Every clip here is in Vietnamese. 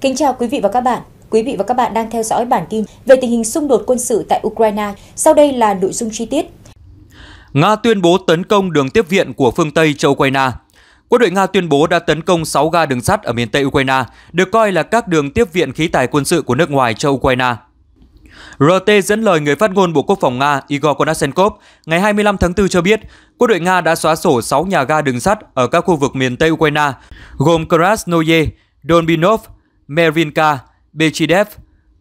Kính chào quý vị và các bạn. Quý vị và các bạn đang theo dõi bản tin về tình hình xung đột quân sự tại Ukraine. Sau đây là nội dung chi tiết. Nga tuyên bố tấn công đường tiếp viện của phương Tây cho Ukraine. Quân đội Nga tuyên bố đã tấn công 6 ga đường sắt ở miền Tây Ukraine, được coi là các đường tiếp viện khí tài quân sự của nước ngoài cho Ukraine. RT dẫn lời người phát ngôn Bộ Quốc phòng Nga Igor Konashenkov ngày 25 tháng 4 cho biết, quân đội Nga đã xóa sổ 6 nhà ga đường sắt ở các khu vực miền Tây Ukraine, gồm Krasnoye, Donbinov, Merinka, Bechidev,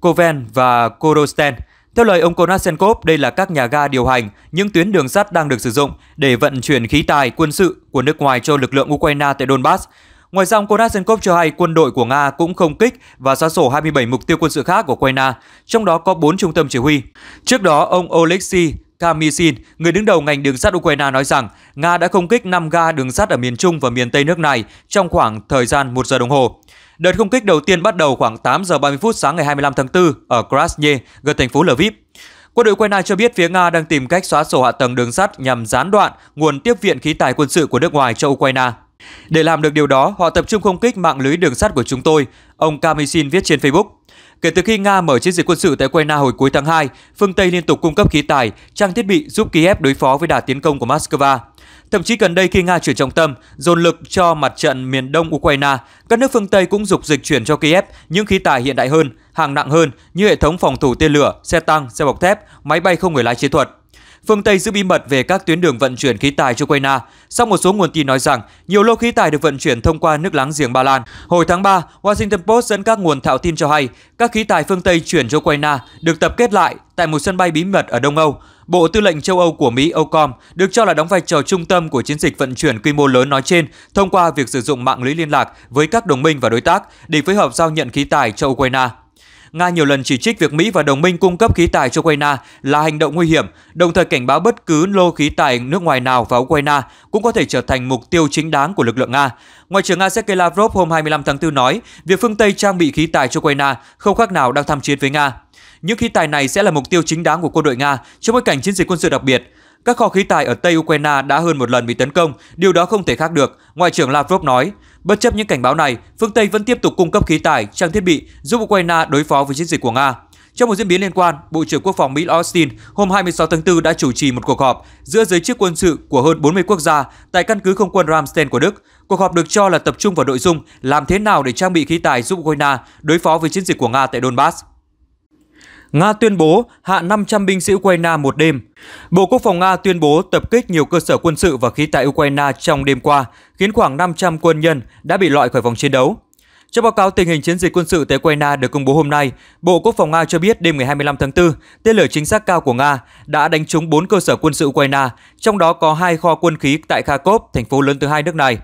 Koven và Korosten. Theo lời ông Konashenkov, đây là các nhà ga điều hành những tuyến đường sắt đang được sử dụng để vận chuyển khí tài quân sự của nước ngoài cho lực lượng Ukraine tại Donbass. Ngoài ra, ông Konashenkov cho hay quân đội của Nga cũng không kích và xóa sổ 27 mục tiêu quân sự khác của Ukraine, trong đó có 4 trung tâm chỉ huy. Trước đó, ông Oleksiy Kamishin, người đứng đầu ngành đường sắt Ukraine nói rằng Nga đã không kích 5 ga đường sắt ở miền Trung và miền Tây nước này trong khoảng thời gian 1 giờ đồng hồ. Đợt không kích đầu tiên bắt đầu khoảng 8 giờ 30 phút sáng ngày 25 tháng 4 ở Krasnye, gần thành phố Lviv. Quân đội Ukraine cho biết phía Nga đang tìm cách xóa sổ hạ tầng đường sắt nhằm gián đoạn nguồn tiếp viện khí tài quân sự của nước ngoài cho Ukraine. Để làm được điều đó, họ tập trung không kích mạng lưới đường sắt của chúng tôi, ông Kamishin viết trên Facebook. Kể từ khi Nga mở chiến dịch quân sự tại Ukraine hồi cuối tháng 2, phương Tây liên tục cung cấp khí tài, trang thiết bị giúp Kiev đối phó với đà tiến công của Moscow. Thậm chí gần đây khi Nga chuyển trọng tâm, dồn lực cho mặt trận miền đông Ukraine, các nước phương Tây cũng dục dịch chuyển cho Kiev những khí tài hiện đại hơn, hàng nặng hơn như hệ thống phòng thủ tên lửa, xe tăng, xe bọc thép, máy bay không người lái chiến thuật. Phương Tây giữ bí mật về các tuyến đường vận chuyển khí tài cho Ukraine, sau một số nguồn tin nói rằng nhiều lô khí tài được vận chuyển thông qua nước láng giềng Ba Lan. Hồi tháng 3, Washington Post dẫn các nguồn thạo tin cho hay các khí tài phương Tây chuyển cho Ukraine được tập kết lại tại một sân bay bí mật ở Đông Âu. Bộ Tư lệnh châu Âu của Mỹ OCOM được cho là đóng vai trò trung tâm của chiến dịch vận chuyển quy mô lớn nói trên thông qua việc sử dụng mạng lưới liên lạc với các đồng minh và đối tác để phối hợp giao nhận khí tài cho Ukraine. Nga nhiều lần chỉ trích việc Mỹ và đồng minh cung cấp khí tài cho Ukraine là hành động nguy hiểm, đồng thời cảnh báo bất cứ lô khí tài nước ngoài nào vào Ukraine cũng có thể trở thành mục tiêu chính đáng của lực lượng Nga. Ngoại trưởng Nga Sergei Lavrov hôm 25 tháng 4 nói, việc phương Tây trang bị khí tài cho Ukraine không khác nào đang tham chiến với Nga. Những khí tài này sẽ là mục tiêu chính đáng của quân đội Nga trong bối cảnh chiến dịch quân sự đặc biệt. Các kho khí tài ở Tây Ukraine đã hơn một lần bị tấn công, điều đó không thể khác được, Ngoại trưởng Lavrov nói. Bất chấp những cảnh báo này, phương Tây vẫn tiếp tục cung cấp khí tài, trang thiết bị giúp Ukraine đối phó với chiến dịch của Nga. Trong một diễn biến liên quan, Bộ trưởng Quốc phòng Mỹ Austin hôm 26 tháng 4 đã chủ trì một cuộc họp giữa giới chức quân sự của hơn 40 quốc gia tại căn cứ không quân Ramstein của Đức. Cuộc họp được cho là tập trung vào nội dung làm thế nào để trang bị khí tài giúp Ukraine đối phó với chiến dịch của Nga tại Donbass. Nga tuyên bố hạ 500 binh sĩ Ukraine một đêm. Bộ Quốc phòng Nga tuyên bố tập kích nhiều cơ sở quân sự và khí tại Ukraine trong đêm qua, khiến khoảng 500 quân nhân đã bị loại khỏi vòng chiến đấu. Trong báo cáo tình hình chiến dịch quân sự tại Ukraine được công bố hôm nay, Bộ Quốc phòng Nga cho biết đêm ngày 25 tháng 4, tên lửa chính xác cao của Nga đã đánh trúng 4 cơ sở quân sự Ukraine, trong đó có hai kho quân khí tại Kharkov, thành phố lớn thứ hai nước này.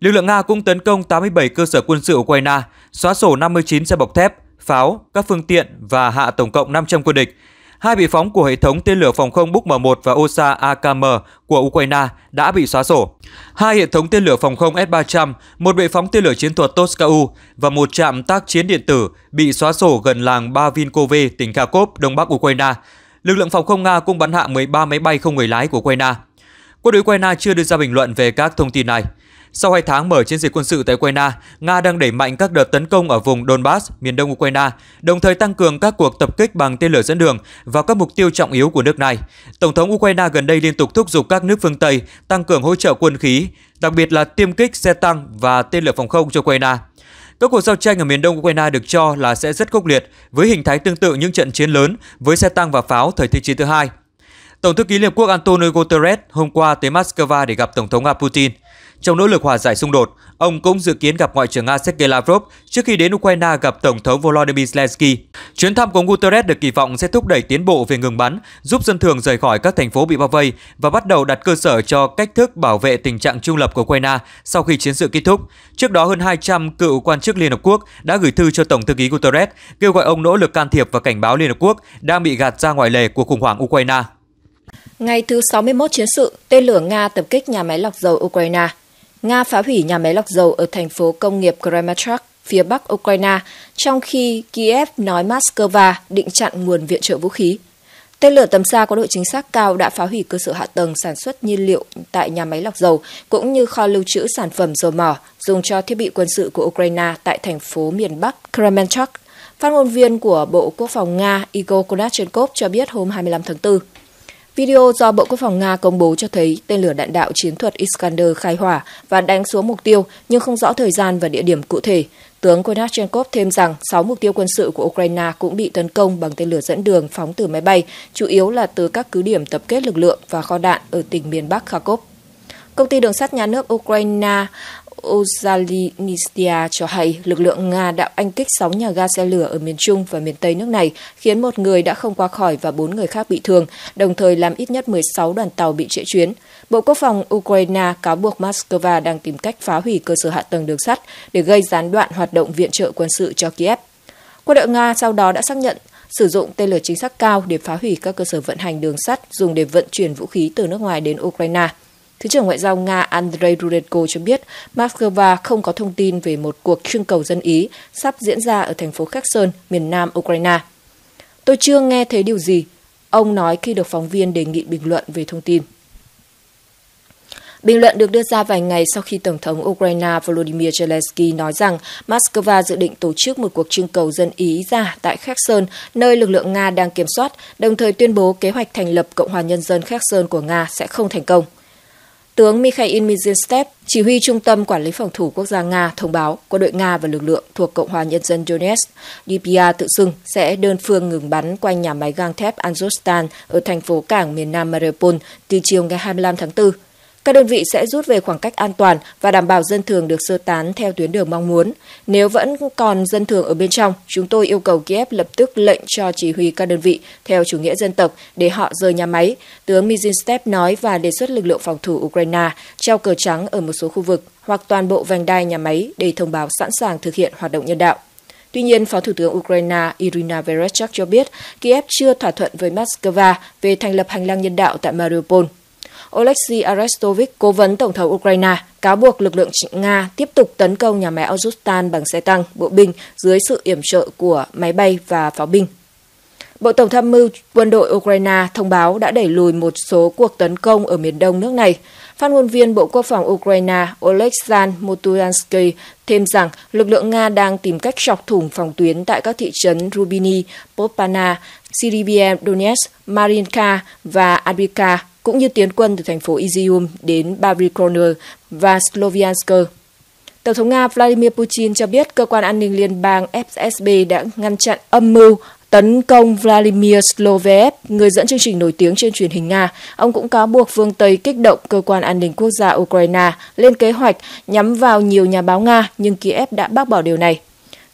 Lực lượng Nga cũng tấn công 87 cơ sở quân sự Ukraine, xóa sổ 59 xe bọc thép, pháo, các phương tiện và hạ tổng cộng 500 quân địch. Hai bị phóng của hệ thống tên lửa phòng không Buk M1 và Osa AKM của Ukraine đã bị xóa sổ. Hai hệ thống tên lửa phòng không S-300, một bệ phóng tên lửa chiến thuật Toskau và một trạm tác chiến điện tử bị xóa sổ gần làng Bavinkove, tỉnh Kharkov, đông bắc Ukraine. Lực lượng phòng không Nga cũng bắn hạ 13 máy bay không người lái của Ukraine. Quân đội Ukraine chưa đưa ra bình luận về các thông tin này. Sau 2 tháng mở chiến dịch quân sự tại Ukraine, Nga đang đẩy mạnh các đợt tấn công ở vùng Donbass, miền đông Ukraine, đồng thời tăng cường các cuộc tập kích bằng tên lửa dẫn đường vào các mục tiêu trọng yếu của nước này. Tổng thống Ukraine gần đây liên tục thúc giục các nước phương Tây tăng cường hỗ trợ quân khí, đặc biệt là tiêm kích xe tăng và tên lửa phòng không cho Ukraine. Các cuộc giao tranh ở miền đông Ukraine được cho là sẽ rất khốc liệt, với hình thái tương tự những trận chiến lớn với xe tăng và pháo thời thế chiến thứ hai. Tổng thư ký Liên Quốc Antonio Guterres hôm qua tới Moscow để gặp Tổng thống Nga Putin. Trong nỗ lực hòa giải xung đột, ông cũng dự kiến gặp Ngoại trưởng Nga Sergei Lavrov trước khi đến Ukraine gặp Tổng thống Volodymyr Zelensky. Chuyến thăm của Guterres được kỳ vọng sẽ thúc đẩy tiến bộ về ngừng bắn, giúp dân thường rời khỏi các thành phố bị bao vây và bắt đầu đặt cơ sở cho cách thức bảo vệ tình trạng trung lập của Ukraine sau khi chiến sự kết thúc. Trước đó, hơn 200 cựu quan chức Liên Hợp Quốc đã gửi thư cho Tổng thư ký Guterres kêu gọi ông nỗ lực can thiệp và cảnh báo Liên Hợp Quốc đang bị gạt ra ngoài lề của khủng hoảng Ukraine. Ngày thứ 61 chiến sự, tên lửa Nga tập kích nhà máy lọc dầu Ukraine. Nga phá hủy nhà máy lọc dầu ở thành phố công nghiệp Kramatorsk phía bắc Ukraine, trong khi Kiev nói Moscow định chặn nguồn viện trợ vũ khí. Tên lửa tầm xa có độ chính xác cao đã phá hủy cơ sở hạ tầng sản xuất nhiên liệu tại nhà máy lọc dầu, cũng như kho lưu trữ sản phẩm dầu mỏ dùng cho thiết bị quân sự của Ukraine tại thành phố miền Bắc Kramatorsk. Phát ngôn viên của Bộ Quốc phòng Nga Igor Konashenkov cho biết hôm 25 tháng 4. Video do Bộ Quốc phòng Nga công bố cho thấy tên lửa đạn đạo chiến thuật Iskander khai hỏa và đánh xuống mục tiêu nhưng không rõ thời gian và địa điểm cụ thể. Tướng Konashenkov thêm rằng 6 mục tiêu quân sự của Ukraine cũng bị tấn công bằng tên lửa dẫn đường phóng từ máy bay, chủ yếu là từ các cứ điểm tập kết lực lượng và kho đạn ở tỉnh miền Bắc Kharkov. Công ty đường sắt nhà nước Ukraine Ozalinistia cho hay lực lượng Nga đã anh kích 6 nhà ga xe lửa ở miền Trung và miền Tây nước này, khiến một người đã không qua khỏi và 4 người khác bị thương, đồng thời làm ít nhất 16 đoàn tàu bị trễ chuyến. Bộ Quốc phòng Ukraine cáo buộc Moscow đang tìm cách phá hủy cơ sở hạ tầng đường sắt để gây gián đoạn hoạt động viện trợ quân sự cho Kiev. Quân đội Nga sau đó đã xác nhận sử dụng tên lửa chính xác cao để phá hủy các cơ sở vận hành đường sắt dùng để vận chuyển vũ khí từ nước ngoài đến Ukraine. Thứ trưởng Ngoại giao Nga Andrei Rudenko cho biết Moscow không có thông tin về một cuộc trưng cầu dân Ý sắp diễn ra ở thành phố Kherson, miền nam Ukraine. Tôi chưa nghe thấy điều gì, ông nói khi được phóng viên đề nghị bình luận về thông tin. Bình luận được đưa ra vài ngày sau khi Tổng thống Ukraine Volodymyr Zelensky nói rằng Moscow dự định tổ chức một cuộc trưng cầu dân Ý ra tại Kherson, nơi lực lượng Nga đang kiểm soát, đồng thời tuyên bố kế hoạch thành lập Cộng hòa Nhân dân Kherson của Nga sẽ không thành công. Tướng Mikhail Mizhenstev, chỉ huy Trung tâm Quản lý Phòng thủ Quốc gia Nga thông báo quân đội Nga và lực lượng thuộc Cộng hòa Nhân dân Donetsk, (DPR) tự xưng sẽ đơn phương ngừng bắn quanh nhà máy gang thép Azovstan ở thành phố cảng miền Nam Mariupol từ chiều ngày 25 tháng 4 các đơn vị sẽ rút về khoảng cách an toàn và đảm bảo dân thường được sơ tán theo tuyến đường mong muốn. Nếu vẫn còn dân thường ở bên trong, chúng tôi yêu cầu Kiev lập tức lệnh cho chỉ huy các đơn vị theo chủ nghĩa dân tộc để họ rời nhà máy, tướng Mizinstep nói và đề xuất lực lượng phòng thủ Ukraine treo cờ trắng ở một số khu vực hoặc toàn bộ vành đai nhà máy để thông báo sẵn sàng thực hiện hoạt động nhân đạo. Tuy nhiên, Phó Thủ tướng Ukraine Irina Vereshchuk cho biết Kiev chưa thỏa thuận với Moscow về thành lập hành lang nhân đạo tại Mariupol. Oleksiy Arestovich, cố vấn Tổng thống Ukraine, cáo buộc lực lượng Nga tiếp tục tấn công nhà máy Azovstan bằng xe tăng, bộ binh dưới sự yểm trợ của máy bay và pháo binh. Bộ Tổng tham mưu quân đội Ukraine thông báo đã đẩy lùi một số cuộc tấn công ở miền đông nước này. Phát ngôn viên Bộ Quốc phòng Ukraine Oleksandr Motulansky thêm rằng lực lượng Nga đang tìm cách chọc thủng phòng tuyến tại các thị trấn Rubini, Popana, Sirivia, Donetsk, Marinka và Advika cũng như tiến quân từ thành phố Izium đến Babrikroner và Sloviansk. Tổng thống Nga Vladimir Putin cho biết cơ quan an ninh liên bang FSB đã ngăn chặn âm mưu tấn công Vladimir Sloveev, người dẫn chương trình nổi tiếng trên truyền hình Nga. Ông cũng cáo buộc phương Tây kích động cơ quan an ninh quốc gia Ukraine lên kế hoạch nhắm vào nhiều nhà báo Nga, nhưng Kiev đã bác bỏ điều này.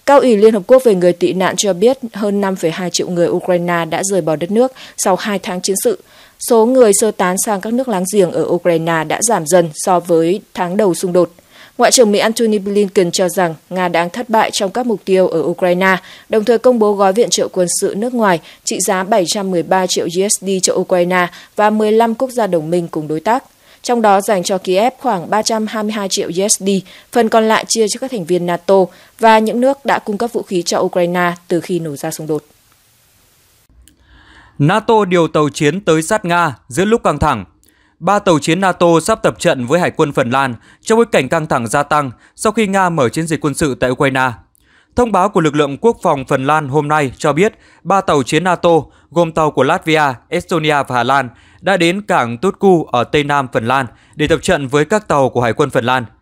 Cao ủy Liên Hợp Quốc về người tị nạn cho biết hơn 5,2 triệu người Ukraine đã rời bỏ đất nước sau 2 tháng chiến sự số người sơ tán sang các nước láng giềng ở Ukraine đã giảm dần so với tháng đầu xung đột. Ngoại trưởng Mỹ Antony Blinken cho rằng Nga đang thất bại trong các mục tiêu ở Ukraine, đồng thời công bố gói viện trợ quân sự nước ngoài trị giá 713 triệu USD cho Ukraine và 15 quốc gia đồng minh cùng đối tác trong đó dành cho Kiev khoảng 322 triệu USD, phần còn lại chia cho các thành viên NATO và những nước đã cung cấp vũ khí cho Ukraine từ khi nổ ra xung đột. NATO điều tàu chiến tới sát Nga giữa lúc căng thẳng. Ba tàu chiến NATO sắp tập trận với Hải quân Phần Lan trong bối cảnh căng thẳng gia tăng sau khi Nga mở chiến dịch quân sự tại Ukraine. Thông báo của lực lượng quốc phòng Phần Lan hôm nay cho biết ba tàu chiến NATO gồm tàu của Latvia, Estonia và Hà Lan đã đến cảng Tutku ở Tây Nam Phần Lan để tập trận với các tàu của Hải quân Phần Lan –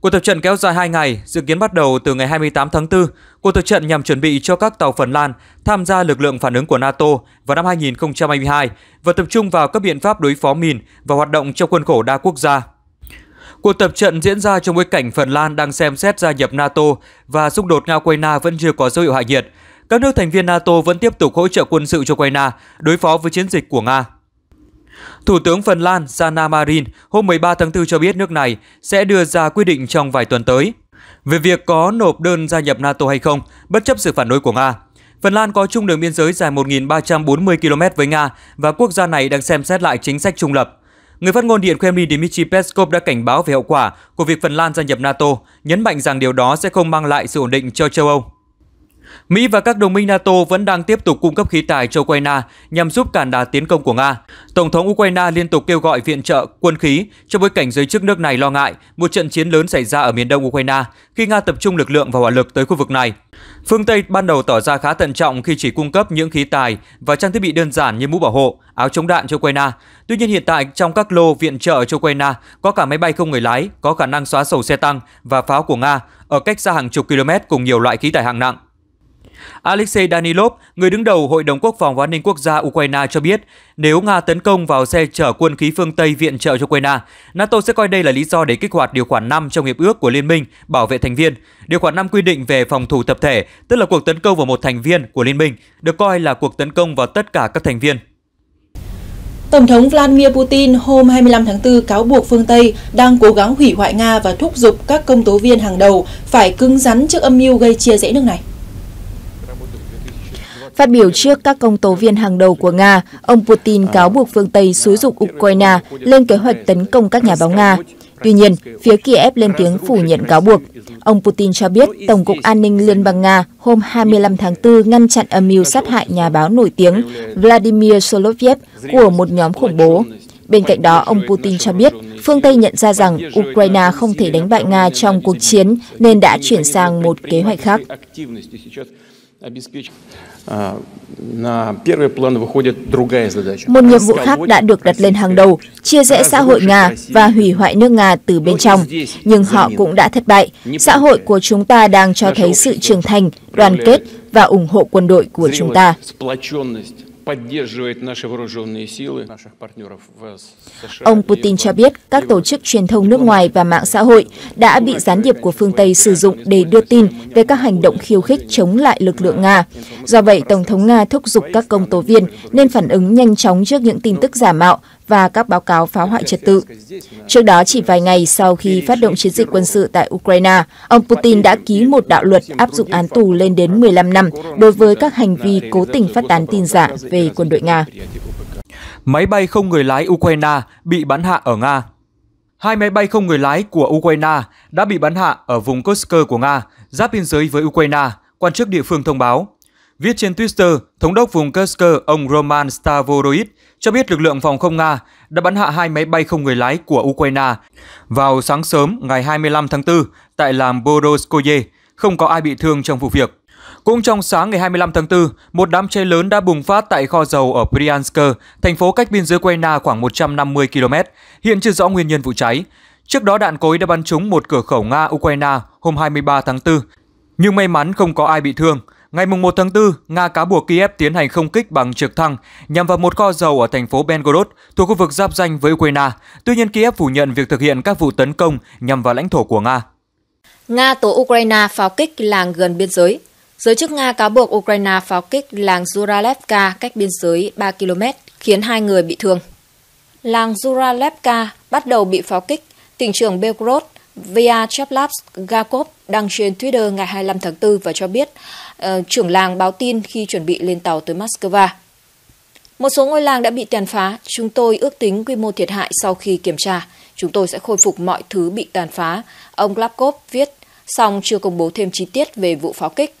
Cuộc tập trận kéo dài 2 ngày, dự kiến bắt đầu từ ngày 28 tháng 4. Cuộc tập trận nhằm chuẩn bị cho các tàu Phần Lan tham gia lực lượng phản ứng của NATO vào năm 2022 và tập trung vào các biện pháp đối phó mìn và hoạt động trong khuôn khổ đa quốc gia. Cuộc tập trận diễn ra trong bối cảnh Phần Lan đang xem xét gia nhập NATO và xung đột Nga-Ukraine vẫn chưa có dấu hiệu hạ nhiệt. Các nước thành viên NATO vẫn tiếp tục hỗ trợ quân sự cho Ukraine đối phó với chiến dịch của Nga. Thủ tướng Phần Lan Sanna Marin hôm 13 tháng 4 cho biết nước này sẽ đưa ra quyết định trong vài tuần tới về việc có nộp đơn gia nhập NATO hay không, bất chấp sự phản đối của Nga. Phần Lan có chung đường biên giới dài 1.340 km với Nga và quốc gia này đang xem xét lại chính sách trung lập. Người phát ngôn Điện Kremlin Dmitry Peskov đã cảnh báo về hậu quả của việc Phần Lan gia nhập NATO, nhấn mạnh rằng điều đó sẽ không mang lại sự ổn định cho châu Âu. Mỹ và các đồng minh NATO vẫn đang tiếp tục cung cấp khí tài cho Ukraine nhằm giúp cản đà tiến công của Nga. Tổng thống Ukraine liên tục kêu gọi viện trợ quân khí trong bối cảnh giới chức nước này lo ngại một trận chiến lớn xảy ra ở miền đông Ukraine khi Nga tập trung lực lượng và hỏa lực tới khu vực này. Phương Tây ban đầu tỏ ra khá thận trọng khi chỉ cung cấp những khí tài và trang thiết bị đơn giản như mũ bảo hộ, áo chống đạn cho Ukraine. Tuy nhiên hiện tại trong các lô viện trợ cho Ukraine có cả máy bay không người lái, có khả năng xóa sổ xe tăng và pháo của Nga ở cách xa hàng chục km cùng nhiều loại khí tài hạng nặng. Alexei Danilov, người đứng đầu Hội đồng Quốc phòng và An ninh Quốc gia Ukraine cho biết, nếu Nga tấn công vào xe chở quân khí phương Tây viện trợ cho Ukraine, NATO sẽ coi đây là lý do để kích hoạt điều khoản 5 trong hiệp ước của Liên minh bảo vệ thành viên. Điều khoản 5 quy định về phòng thủ tập thể, tức là cuộc tấn công vào một thành viên của Liên minh, được coi là cuộc tấn công vào tất cả các thành viên. Tổng thống Vladimir Putin hôm 25 tháng 4 cáo buộc phương Tây đang cố gắng hủy hoại Nga và thúc giục các công tố viên hàng đầu phải cứng rắn trước âm mưu gây chia rẽ nước này. Phát biểu trước các công tố viên hàng đầu của Nga, ông Putin cáo buộc phương Tây xúi dục Ukraine lên kế hoạch tấn công các nhà báo Nga. Tuy nhiên, phía Kiev lên tiếng phủ nhận cáo buộc. Ông Putin cho biết Tổng cục An ninh Liên bang Nga hôm 25 tháng 4 ngăn chặn âm mưu sát hại nhà báo nổi tiếng Vladimir soloviev của một nhóm khủng bố. Bên cạnh đó, ông Putin cho biết phương Tây nhận ra rằng Ukraine không thể đánh bại Nga trong cuộc chiến nên đã chuyển sang một kế hoạch khác. Một nhiệm vụ khác đã được đặt lên hàng đầu, chia rẽ xã hội Nga và hủy hoại nước Nga từ bên trong. Nhưng họ cũng đã thất bại. Xã hội của chúng ta đang cho thấy sự trưởng thành, đoàn kết và ủng hộ quân đội của chúng ta. Ông Putin cho biết các tổ chức truyền thông nước ngoài và mạng xã hội đã bị gián điệp của phương Tây sử dụng để đưa tin về các hành động khiêu khích chống lại lực lượng Nga. Do vậy, Tổng thống Nga thúc giục các công tố viên nên phản ứng nhanh chóng trước những tin tức giả mạo và các báo cáo phá hoại trật tự. Trước đó, chỉ vài ngày sau khi phát động chiến dịch quân sự tại Ukraine, ông Putin đã ký một đạo luật áp dụng án tù lên đến 15 năm đối với các hành vi cố tình phát tán tin giả về quân đội Nga. Máy bay không người lái Ukraine bị bắn hạ ở Nga Hai máy bay không người lái của Ukraine đã bị bắn hạ ở vùng Kursk của Nga, giáp biên giới với Ukraine, quan chức địa phương thông báo. Viết trên Twitter, Thống đốc vùng Kursk ông Roman Stavoroid cho biết lực lượng phòng không Nga đã bắn hạ hai máy bay không người lái của Ukraine vào sáng sớm ngày 25 tháng 4 tại làng Boroskoye, không có ai bị thương trong vụ việc. Cũng trong sáng ngày 25 tháng 4, một đám cháy lớn đã bùng phát tại kho dầu ở Bryansk, thành phố cách biên giới Ukraine khoảng 150 km. Hiện chưa rõ nguyên nhân vụ cháy. Trước đó, đạn cối đã bắn trúng một cửa khẩu Nga-Ukraine hôm 23 tháng 4, nhưng may mắn không có ai bị thương. Ngày 1 tháng 4, Nga cáo buộc Kiev tiến hành không kích bằng trực thăng nhằm vào một kho dầu ở thành phố Belgorod thuộc khu vực giáp danh với Ukraine. Tuy nhiên, Kiev phủ nhận việc thực hiện các vụ tấn công nhằm vào lãnh thổ của Nga. Nga tố Ukraine pháo kích làng gần biên giới. Giới chức Nga cáo buộc Ukraine pháo kích làng Zuralevka cách biên giới 3 km, khiến hai người bị thương. Làng Zuralevka bắt đầu bị pháo kích, tỉnh trưởng Belgorod Vyacheslav Labs Gakov đăng trên Twitter ngày 25 tháng 4 và cho biết uh, trưởng làng báo tin khi chuẩn bị lên tàu tới Moscow. Một số ngôi làng đã bị tàn phá, chúng tôi ước tính quy mô thiệt hại sau khi kiểm tra. Chúng tôi sẽ khôi phục mọi thứ bị tàn phá, ông Glabkov viết, song chưa công bố thêm chi tiết về vụ pháo kích.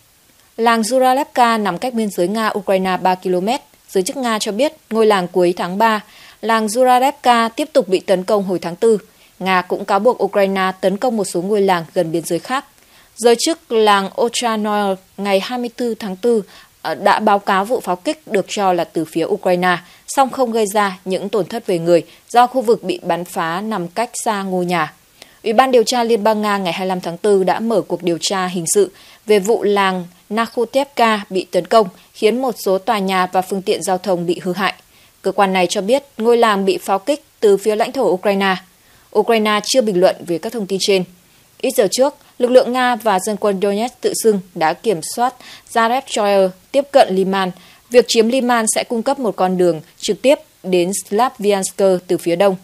Làng Zuralevka nằm cách biên giới Nga-Ukraine 3 km. Giới chức Nga cho biết ngôi làng cuối tháng 3, làng Zuralevka tiếp tục bị tấn công hồi tháng 4. Nga cũng cáo buộc Ukraine tấn công một số ngôi làng gần biên giới khác. Giới chức làng Ochanoy ngày 24 tháng 4 ờ, đã báo cáo vụ pháo kích được cho là từ phía Ukraine, song không gây ra những tổn thất về người do khu vực bị bắn phá nằm cách xa ngôi nhà. Ủy ban điều tra Liên bang Nga ngày 25 tháng 4 đã mở cuộc điều tra hình sự về vụ làng Nakhotevka bị tấn công, khiến một số tòa nhà và phương tiện giao thông bị hư hại. Cơ quan này cho biết ngôi làng bị pháo kích từ phía lãnh thổ Ukraine. Ukraine chưa bình luận về các thông tin trên. Ít giờ trước, lực lượng Nga và dân quân Donetsk tự xưng đã kiểm soát Zarev tiếp cận Liman. Việc chiếm Liman sẽ cung cấp một con đường trực tiếp đến Slavyansk từ phía đông.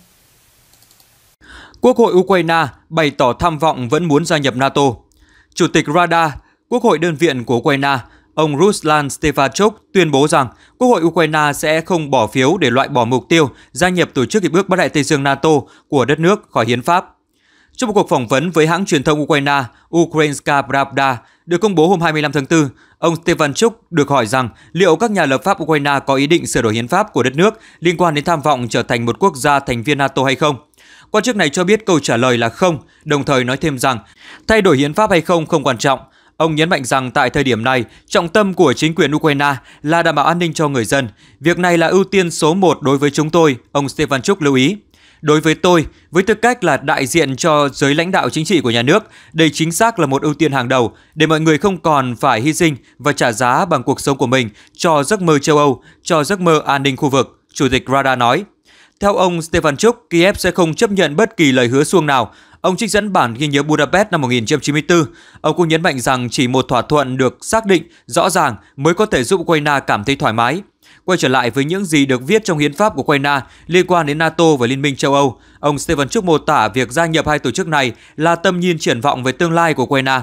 Quốc hội Ukraine bày tỏ tham vọng vẫn muốn gia nhập NATO. Chủ tịch Rada, Quốc hội đơn viện của Ukraine, ông Ruslan Stefachuk tuyên bố rằng Quốc hội Ukraine sẽ không bỏ phiếu để loại bỏ mục tiêu gia nhập tổ chức Hiệp ước Bắc Đại Tây Dương NATO của đất nước khỏi hiến pháp. Trong một cuộc phỏng vấn với hãng truyền thông Ukraine Ukrainska Pravda được công bố hôm 25 tháng 4, ông Stefanchuk được hỏi rằng liệu các nhà lập pháp Ukraine có ý định sửa đổi hiến pháp của đất nước liên quan đến tham vọng trở thành một quốc gia thành viên NATO hay không. Quan chức này cho biết câu trả lời là không, đồng thời nói thêm rằng thay đổi hiến pháp hay không không quan trọng, Ông nhấn mạnh rằng tại thời điểm này, trọng tâm của chính quyền Ukraine là đảm bảo an ninh cho người dân. Việc này là ưu tiên số một đối với chúng tôi, ông Stefanchuk lưu ý. Đối với tôi, với tư cách là đại diện cho giới lãnh đạo chính trị của nhà nước, đây chính xác là một ưu tiên hàng đầu để mọi người không còn phải hy sinh và trả giá bằng cuộc sống của mình cho giấc mơ châu Âu, cho giấc mơ an ninh khu vực, Chủ tịch Rada nói. Theo ông Stefanchuk, Kiev sẽ không chấp nhận bất kỳ lời hứa suông nào Ông trích dẫn bản ghi nhớ Budapest năm 1994. Ông cũng nhấn mạnh rằng chỉ một thỏa thuận được xác định rõ ràng mới có thể giúp Ukraine cảm thấy thoải mái. Quay trở lại với những gì được viết trong hiến pháp của Ukraine liên quan đến NATO và Liên minh châu Âu, ông Stefanchuk mô tả việc gia nhập hai tổ chức này là tầm nhìn triển vọng về tương lai của Ukraine.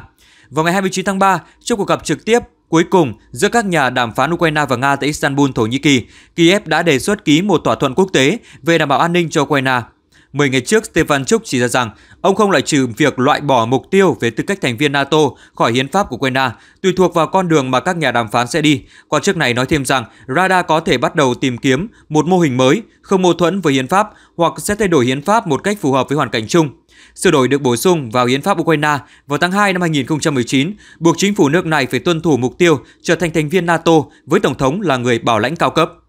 Vào ngày 29 tháng 3, trong cuộc gặp trực tiếp cuối cùng giữa các nhà đàm phán Ukraine và Nga tại Istanbul, Thổ Nhĩ Kỳ, Kiev đã đề xuất ký một thỏa thuận quốc tế về đảm bảo an ninh cho Ukraine. 10 ngày trước, Stefan Trúc chỉ ra rằng ông không loại trừ việc loại bỏ mục tiêu về tư cách thành viên NATO khỏi hiến pháp của Ukraine, tùy thuộc vào con đường mà các nhà đàm phán sẽ đi. Quan chức này nói thêm rằng Rada có thể bắt đầu tìm kiếm một mô hình mới không mâu thuẫn với hiến pháp hoặc sẽ thay đổi hiến pháp một cách phù hợp với hoàn cảnh chung. Sửa đổi được bổ sung vào hiến pháp Ukraine vào tháng 2 năm 2019, buộc chính phủ nước này phải tuân thủ mục tiêu trở thành thành viên NATO với tổng thống là người bảo lãnh cao cấp.